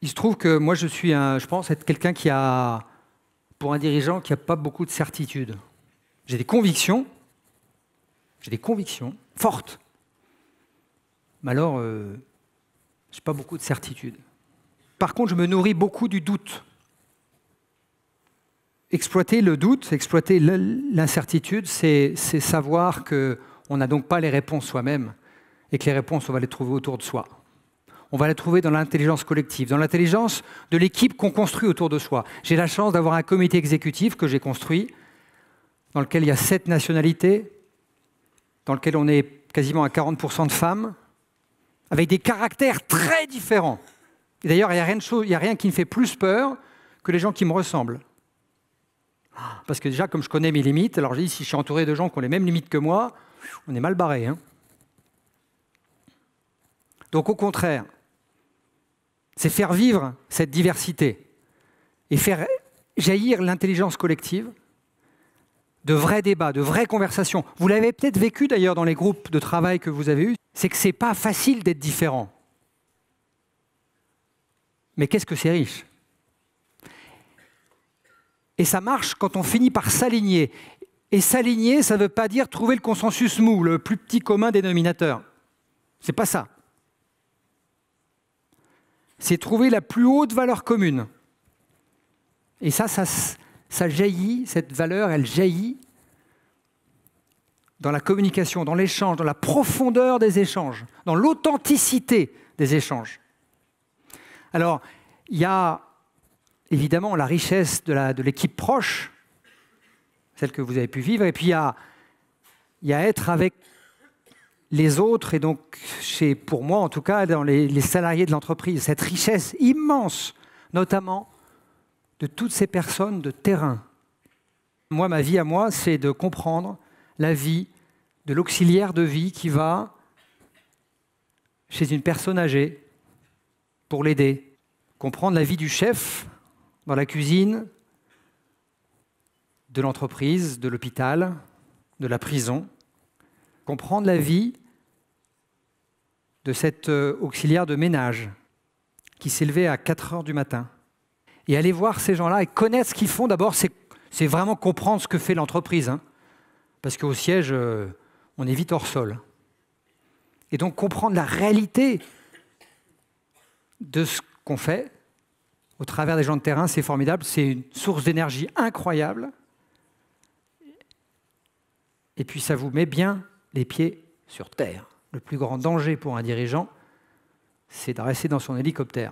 Il se trouve que moi, je suis, un, je pense, être quelqu'un qui a, pour un dirigeant, qui n'a pas beaucoup de certitudes. J'ai des convictions, j'ai des convictions fortes. Mais alors, euh, je n'ai pas beaucoup de certitude. Par contre, je me nourris beaucoup du doute. Exploiter le doute, exploiter l'incertitude, c'est savoir qu'on n'a donc pas les réponses soi-même et que les réponses, on va les trouver autour de soi on va la trouver dans l'intelligence collective, dans l'intelligence de l'équipe qu'on construit autour de soi. J'ai la chance d'avoir un comité exécutif que j'ai construit, dans lequel il y a sept nationalités, dans lequel on est quasiment à 40% de femmes, avec des caractères très différents. Et d'ailleurs, il n'y a, rien qui me fait plus peur que les gens qui me ressemblent. Parce que déjà, comme je connais mes limites, alors je dis si je suis entouré de gens qui ont les mêmes limites que moi, on est mal barré. Hein. Donc au contraire, c'est faire vivre cette diversité et faire jaillir l'intelligence collective de vrais débats, de vraies conversations. Vous l'avez peut-être vécu d'ailleurs dans les groupes de travail que vous avez eus, c'est que ce n'est pas facile d'être différent. Mais qu'est-ce que c'est riche Et ça marche quand on finit par s'aligner. Et s'aligner, ça ne veut pas dire trouver le consensus mou, le plus petit commun dénominateur. C'est pas ça c'est trouver la plus haute valeur commune. Et ça, ça, jaillit, cette valeur, elle jaillit dans la communication, dans l'échange, dans la profondeur des échanges, dans l'authenticité des échanges. Alors, il y a évidemment la richesse de l'équipe proche, celle que vous avez pu vivre, et puis il y a, il y a être avec les autres, et donc chez, pour moi en tout cas, dans les, les salariés de l'entreprise, cette richesse immense, notamment de toutes ces personnes de terrain. Moi, ma vie à moi, c'est de comprendre la vie de l'auxiliaire de vie qui va chez une personne âgée pour l'aider, comprendre la vie du chef dans la cuisine, de l'entreprise, de l'hôpital, de la prison comprendre la vie de cet euh, auxiliaire de ménage qui s'élevait à 4 heures du matin. Et aller voir ces gens-là et connaître ce qu'ils font, d'abord, c'est vraiment comprendre ce que fait l'entreprise. Hein, parce qu'au siège, euh, on est vite hors sol. Et donc comprendre la réalité de ce qu'on fait au travers des gens de terrain, c'est formidable. C'est une source d'énergie incroyable. Et puis ça vous met bien les pieds sur terre. Le plus grand danger pour un dirigeant, c'est de rester dans son hélicoptère.